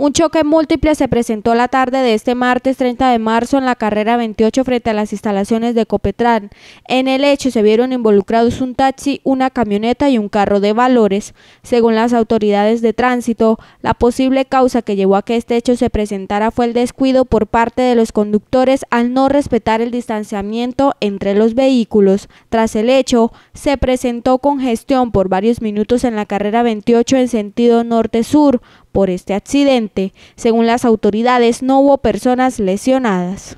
Un choque múltiple se presentó la tarde de este martes 30 de marzo en la carrera 28 frente a las instalaciones de Copetran. En el hecho se vieron involucrados un taxi, una camioneta y un carro de valores. Según las autoridades de tránsito, la posible causa que llevó a que este hecho se presentara fue el descuido por parte de los conductores al no respetar el distanciamiento entre los vehículos. Tras el hecho, se presentó congestión por varios minutos en la carrera 28 en sentido norte-sur, por este accidente. Según las autoridades, no hubo personas lesionadas.